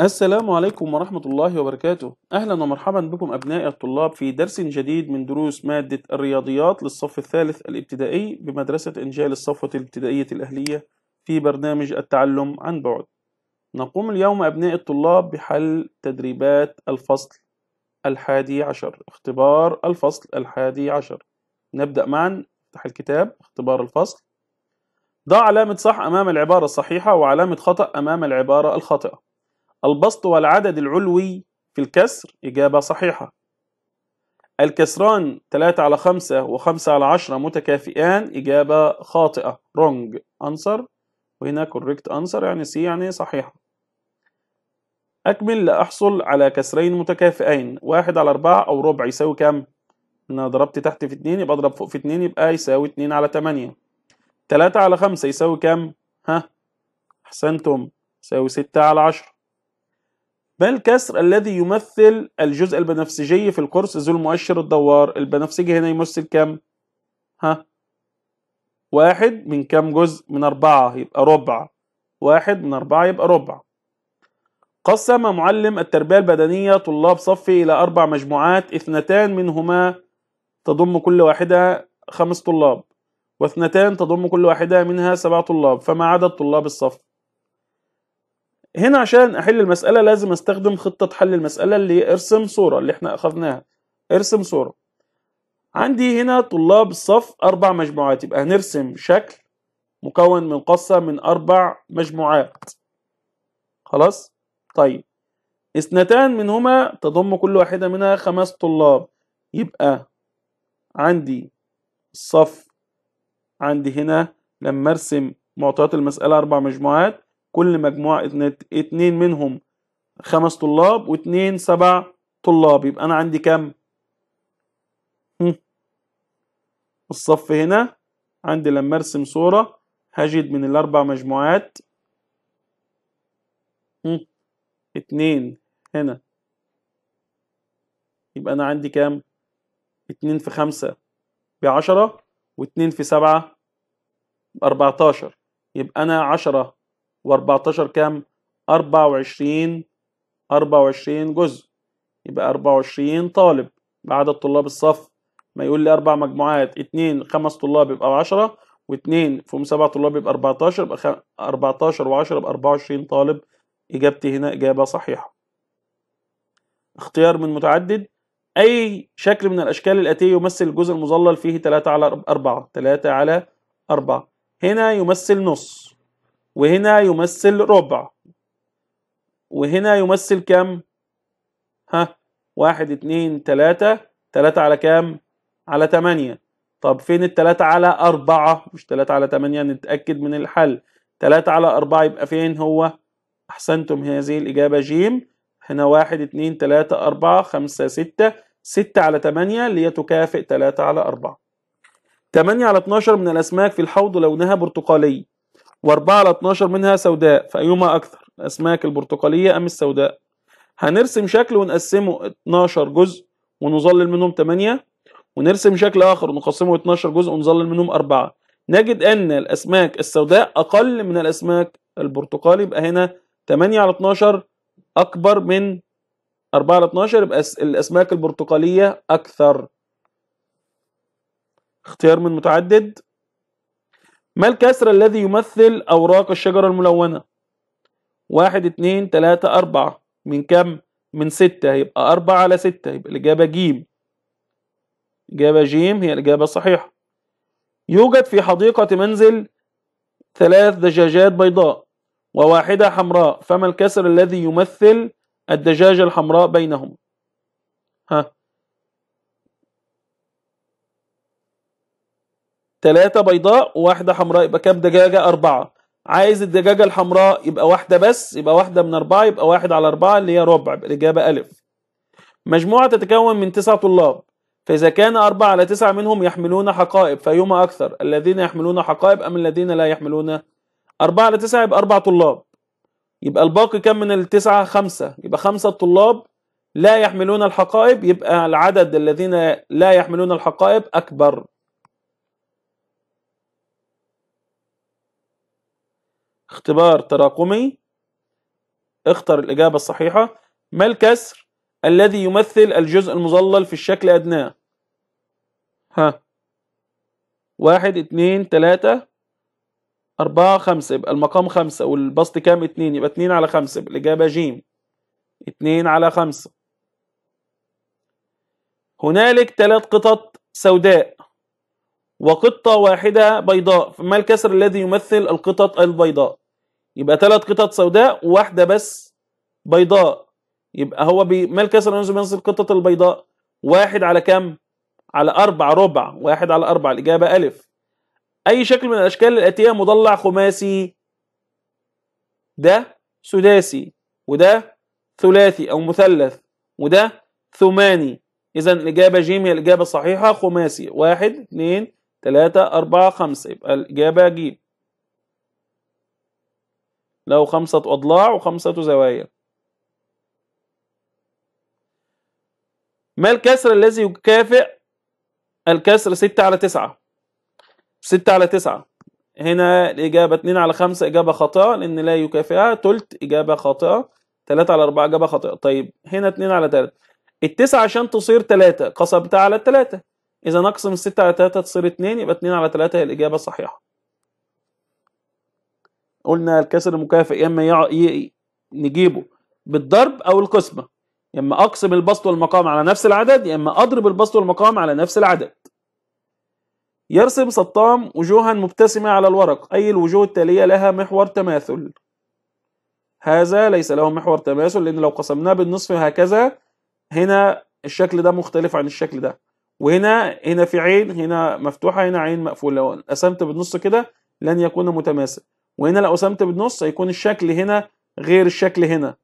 السلام عليكم ورحمة الله وبركاته أهلا ومرحبا بكم أبنائي الطلاب في درس جديد من دروس مادة الرياضيات للصف الثالث الابتدائي بمدرسة إنجال الصفوة الابتدائية الأهلية في برنامج التعلم عن بعد نقوم اليوم أبنائي الطلاب بحل تدريبات الفصل الحادي عشر اختبار الفصل الحادي عشر نبدأ معا افتح الكتاب اختبار الفصل ضع علامة صح أمام العبارة الصحيحة وعلامة خطأ أمام العبارة الخاطئة البسط والعدد العلوي في الكسر إجابة صحيحة الكسران 3 على 5 و5 على 10 متكافئان إجابة خاطئة wrong answer وهنا correct answer يعني سي يعني صحيحة أكمل لأحصل على كسرين متكافئين 1 على 4 أو ربع يساوي كم؟ أنا ضربت تحت في 2 يبقى أضرب فوق في 2 يبقى يساوي 2 على 8 3 على 5 يساوي كم؟ ها؟ أحسنتم يساوي 6 على 10 ما الكسر الذي يمثل الجزء البنفسجي في القرص ذو المؤشر الدوار البنفسجي هنا يمثل كم ها واحد من كم جزء من أربعة يبقى ربع واحد من أربعة يبقى ربع قسم معلم التربية البدنية طلاب صفي إلى أربع مجموعات اثنتان منهما تضم كل واحدة خمس طلاب واثنتان تضم كل واحدة منها سبع طلاب فما عدد طلاب الصف هنا عشان احل المساله لازم استخدم خطه حل المساله اللي ارسم صوره اللي احنا اخذناها ارسم صوره عندي هنا طلاب الصف اربع مجموعات يبقى هنرسم شكل مكون من قصه من اربع مجموعات خلاص طيب اثنتان منهما تضم كل واحده منها خمس طلاب يبقى عندي الصف عندي هنا لما ارسم معطيات المساله اربع مجموعات كل مجموعة اتنين منهم خمس طلاب واتنين سبع طلاب يبقى أنا عندي كم؟ الصف هنا عندي لما أرسم صورة هجد من الأربع مجموعات اتنين هنا يبقى أنا عندي كام؟ اتنين في خمسة بعشرة واتنين في سبعة بأربعتاشر يبقى أنا عشرة و14 كام 24 24 جزء يبقى 24 طالب بعدد طلاب الصف ما يقول لي اربع مجموعات اتنين خمس طلاب يبقى 10 واثنين فيهم سبع طلاب يبقى 14 يبقى 14 و10 يبقى 24 طالب اجابتي هنا اجابه صحيحه اختيار من متعدد اي شكل من الاشكال الاتيه يمثل الجزء المظلل فيه 3 على 4 3 على 4 هنا يمثل نص وهنا يمثل ربع وهنا يمثل كم ها واحد اتنين تلاتة تلاتة على كام على تمانية طب فين التلاتة على أربعة مش تلاتة على تمانية نتأكد من الحل تلاتة على أربعة يبقى فين هو أحسنتم هذه الإجابة جيم هنا واحد اتنين تلاتة أربعة خمسة ستة ستة على تمانية اللي تكافئ تلاتة على أربعة تمانية على اتناشر من الأسماك في الحوض لونها برتقالي و4 على 12 منها سوداء فأيهما أكثر الأسماك البرتقالية أم السوداء هنرسم شكل ونقسمه 12 جزء ونظلل منهم 8 ونرسم شكل آخر ونقسمه 12 جزء ونظلل منهم 4 نجد أن الأسماك السوداء أقل من الأسماك البرتقالي يبقى هنا 8 على 12 أكبر من 4 على 12 يبقى الأسماك البرتقالية أكثر اختيار من متعدد ما الكسر الذي يمثل أوراق الشجرة الملونة؟ واحد اتنين تلاتة أربعة من كم؟ من ستة هيبقى أربعة على ستة يبقى الإجابة جيم إجابة جيم هي الإجابة الصحيحة يوجد في حديقة منزل ثلاث دجاجات بيضاء وواحدة حمراء فما الكسر الذي يمثل الدجاجة الحمراء بينهم؟ ها ثلاثة بيضاء وواحدة حمراء يبقى كام دجاجة أربعة عايز الدجاجة الحمراء يبقى واحدة بس يبقى واحدة من أربعة يبقى واحد على أربعة اللي هي ربع الإجابة ألف مجموعة تتكون من تسع طلاب فإذا كان أربعة على تسعة منهم يحملون حقائب فأيهما أكثر الذين يحملون حقائب أم الذين لا يحملون أربعة على تسعة يبقى أربع طلاب يبقى الباقي كم من التسعة خمسة يبقى خمسة طلاب لا يحملون الحقائب يبقى العدد الذين لا يحملون الحقائب أكبر اختبار تراكمي اختر الإجابة الصحيحة ما الكسر الذي يمثل الجزء المظلل في الشكل أدناه ها واحد اتنين تلاتة أربعة خمسة يبقى المقام خمسة والبسط كام اتنين يبقى اتنين على خمسة الإجابة جيم اتنين على خمسة هنالك ثلاث قطط سوداء وقطة واحدة بيضاء فما الكسر الذي يمثل القطط البيضاء يبقى ثلاث قطط سوداء وواحده بس بيضاء يبقى هو بي... ما الكسر ينصب القطط البيضاء واحد على كم على أربع ربع واحد على أربع الإجابة ألف أي شكل من الأشكال الآتية مضلع خماسي ده سداسي وده ثلاثي أو مثلث وده ثماني إذا الإجابة جيم هي الإجابة الصحيحة خماسي واحد اثنين ثلاثة أربعة خمسة يبقى الإجابة جيم له خمسة أضلاع وخمسة زوايا ما الكسر الذي يكافئ الكسر ستة على تسعة ستة على تسعة هنا الإجابة اتنين على خمسة إجابة خاطئة لأن لا يكافئها تلت إجابة خاطئة تلاتة على أربعة إجابة خاطئة طيب هنا اتنين على تلاتة التسعة عشان تصير تلاتة قسمتها على التلاتة إذا نقسم الستة على تلاتة تصير اتنين يبقى اتنين على تلاتة هي الإجابة الصحيحة قلنا الكسر المكافئ يا اما نجيبه بالضرب او القسمه يا اما اقسم البسط والمقام على نفس العدد يا اما اضرب البسط والمقام على نفس العدد يرسم سطام وجوها مبتسمة على الورق أي الوجوه التالية لها محور تماثل هذا ليس له محور تماثل لأن لو قسمناه بالنصف هكذا هنا الشكل ده مختلف عن الشكل ده وهنا هنا في عين هنا مفتوحة هنا عين مقفولة لو قسمت بالنص كده لن يكون متماثل وهنا لو قسمت بالنص هيكون الشكل هنا غير الشكل هنا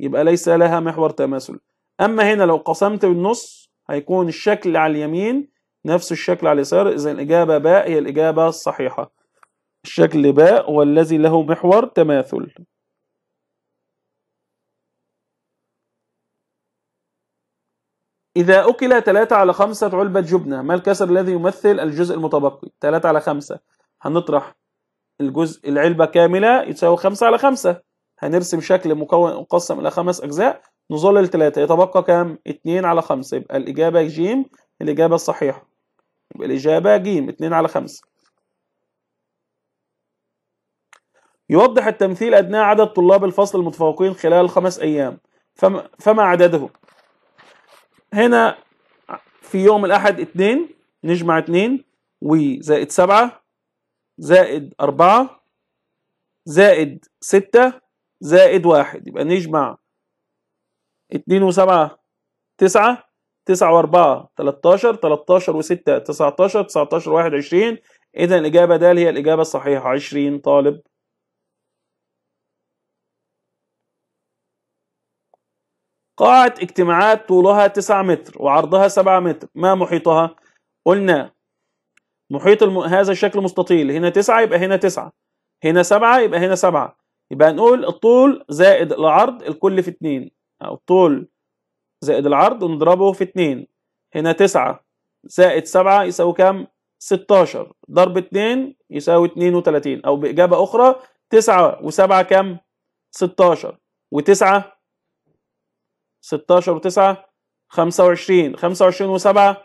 يبقى ليس لها محور تماثل اما هنا لو قسمت بالنص هيكون الشكل على اليمين نفس الشكل على اليسار اذا الاجابه باء هي الاجابه الصحيحه الشكل باء والذي له محور تماثل إذا أكل 3 على 5 علبة جبنة ما الكسر الذي يمثل الجزء المتبقي 3 على 5 هنطرح الجزء العلبة كاملة يساوي خمسة على خمسة هنرسم شكل مكون مقسم إلى خمس أجزاء نظلل ثلاثة يتبقى كام؟ اتنين على خمسة يبقى الإجابة ج الإجابة الصحيحة يبقى الإجابة ج اتنين على خمسة يوضح التمثيل أدنى عدد طلاب الفصل المتفوقين خلال خمس أيام فما, فما عددهم هنا في يوم الأحد اتنين نجمع اتنين وزائد سبعة زائد أربعة زائد ستة زائد واحد يبقى نجمع اتنين وسبعة تسعة تسعة وأربعة تلتاشر تلتاشر وستة تسعتاشر تسعتاشر واحد عشرين إذا الإجابة د هي الإجابة الصحيحة عشرين طالب قاعة اجتماعات طولها تسعة متر وعرضها سبعة متر ما محيطها؟ قلنا محيط الم... هذا الشكل مستطيل هنا تسعة يبقى هنا تسعة هنا سبعة يبقى هنا سبعة يبقى نقول الطول زائد العرض الكل في اتنين أو الطول زائد العرض ونضربه في اتنين هنا تسعة زائد سبعة يساوي كام؟ ستاشر ضرب اتنين يساوي اتنين وتلاتين أو بإجابة أخرى تسعة وسبعة كام؟ ستاشر وتسعة ستاشر وتسعة خمسة وعشرين خمسة وعشرين وسبعة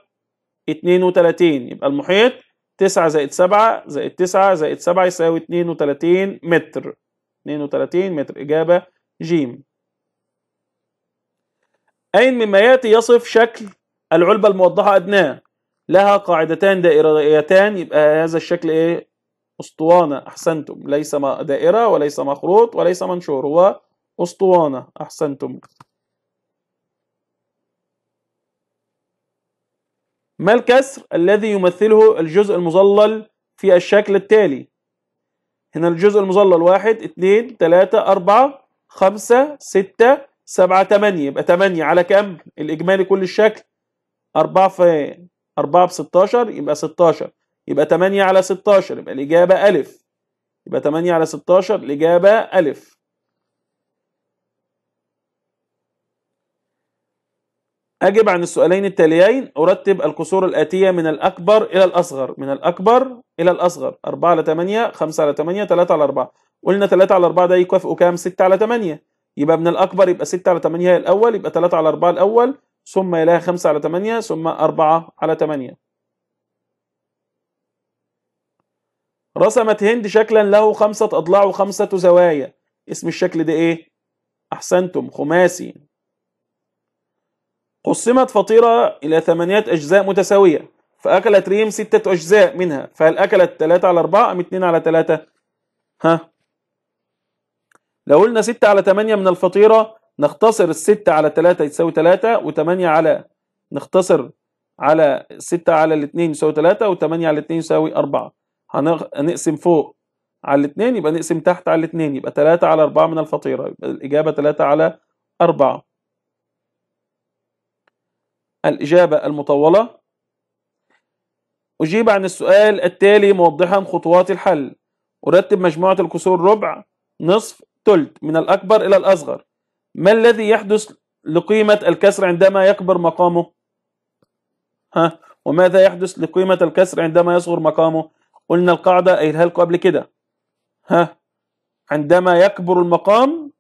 اتنين وتلاتين يبقى المحيط 9 زائد 7 زائد 9 زائد 7 يساوي 32 متر 32 متر إجابة ج أين مما يأتي يصف شكل العلبة الموضحة أدناه لها قاعدتان دائريتان يبقى هذا الشكل إيه أسطوانة أحسنتم ليس دائرة وليس مخروط وليس منشور هو أسطوانة أحسنتم ما الكسر الذي يمثله الجزء المظلل في الشكل التالي هنا الجزء المظلل واحد اتنين تلاتة أربعة خمسة ستة سبعة تمانية يبقى تمانية على كم الإجمالي كل الشكل أربعة في أربعة بستاشر يبقى ستاشر يبقى تمانية على ستاشر يبقى الإجابة ألف يبقى تمانية على ستاشر الإجابة ألف أجب عن السؤالين التاليين أرتب الكسور الآتية من الأكبر إلى الأصغر من الأكبر إلى الأصغر 4 على 8 5 على 8 3 على 4 قلنا 3 على 4 ده يكافئه كام 6 على 8 يبقى من الأكبر يبقى 6 على 8 هي الأول يبقى 3 على 4 الأول ثم يلاها 5 على 8 ثم 4 على 8 رسمت هند شكلا له خمسة أضلاع وخمسة زوايا اسم الشكل ده إيه؟ أحسنتم خماسي قسمت فطيرة إلى ثمانية أجزاء متساوية فأكلت ريم ستة أجزاء منها فهل أكلت تلاتة على أربعة أم اتنين على تلاتة ها؟ لو قلنا ستة على ثمانية من الفطيرة نختصر الستة على تلاتة يساوي تلاتة وثمانية على نختصر على ستة على الاتنين يساوي تلاتة وثمانية على الاثنين يساوي أربعة هنقسم فوق على الاتنين يبقى نقسم تحت على الاتنين يبقى تلاتة على أربعة من الفطيرة يبقى الإجابة تلاتة على أربعة الإجابة المطولة أجيب عن السؤال التالي موضحا خطوات الحل أرتب مجموعة الكسور ربع نصف ثلث من الأكبر إلى الأصغر ما الذي يحدث لقيمة الكسر عندما يكبر مقامه ها وماذا يحدث لقيمة الكسر عندما يصغر مقامه قلنا القاعدة قايلها لكم قبل كده ها عندما يكبر المقام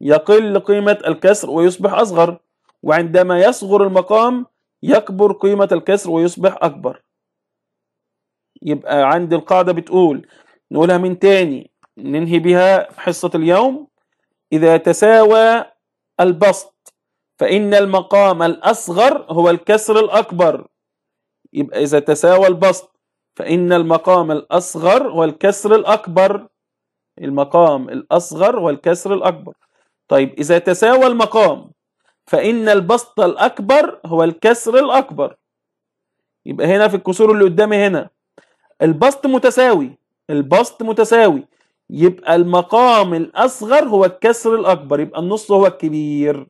يقل قيمة الكسر ويصبح أصغر وعندما يصغر المقام يكبر قيمة الكسر ويصبح أكبر يبقى عند القاعدة بتقول نقولها من تاني ننهي بها حصة اليوم إذا تساوى البسط فإن المقام الأصغر هو الكسر الأكبر يبقى إذا تساوى البسط فإن المقام الأصغر هو الكسر الأكبر المقام الأصغر هو الكسر الأكبر طيب إذا تساوى المقام فإن البسط الأكبر هو الكسر الأكبر يبقى هنا في الكسور اللي قدامي هنا البسط متساوي البسط متساوي يبقى المقام الأصغر هو الكسر الأكبر يبقى النص هو الكبير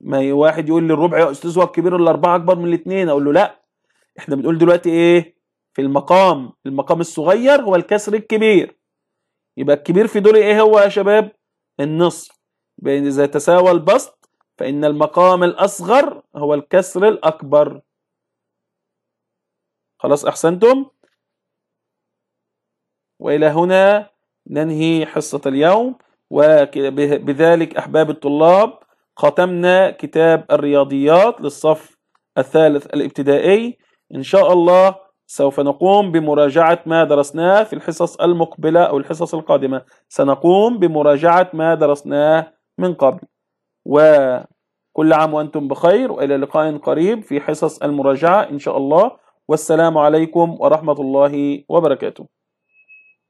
ما واحد يقول لي الربع يا أستاذ هو الكبير الأربعة أكبر من الاثنين أقول له لا احنا بنقول دلوقتي إيه في المقام المقام الصغير هو الكسر الكبير يبقى الكبير في دول إيه هو يا شباب النصف يبقى إذا تساوى البسط فإن المقام الأصغر هو الكسر الأكبر خلاص أحسنتم وإلى هنا ننهي حصة اليوم وبذلك أحباب الطلاب ختمنا كتاب الرياضيات للصف الثالث الابتدائي إن شاء الله سوف نقوم بمراجعة ما درسناه في الحصص المقبلة أو الحصص القادمة سنقوم بمراجعة ما درسناه من قبل وكل عام وأنتم بخير وإلى لقاء قريب في حصص المراجعة إن شاء الله والسلام عليكم ورحمة الله وبركاته